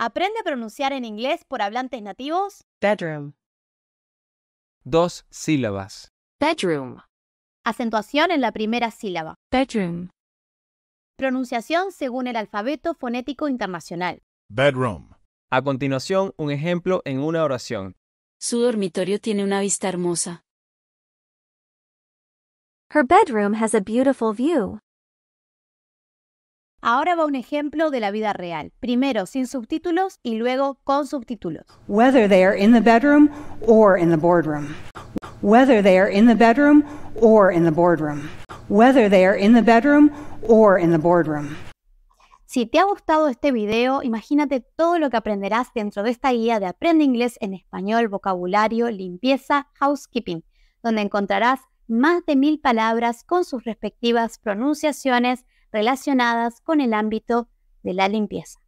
Aprende a pronunciar en inglés por hablantes nativos. Bedroom. Dos sílabas. Bedroom. Acentuación en la primera sílaba. Bedroom. Pronunciación según el alfabeto fonético internacional. Bedroom. A continuación, un ejemplo en una oración. Su dormitorio tiene una vista hermosa. Her bedroom has a beautiful view. Ahora va un ejemplo de la vida real, primero sin subtítulos y luego con subtítulos. Whether they are in the bedroom or in the boardroom. Whether they are in the bedroom or in the boardroom. Whether they are in the bedroom or in the boardroom. Si te ha gustado este video, imagínate todo lo que aprenderás dentro de esta guía de Aprende Inglés en Español, Vocabulario, Limpieza, Housekeeping, donde encontrarás más de mil palabras con sus respectivas pronunciaciones relacionadas con el ámbito de la limpieza.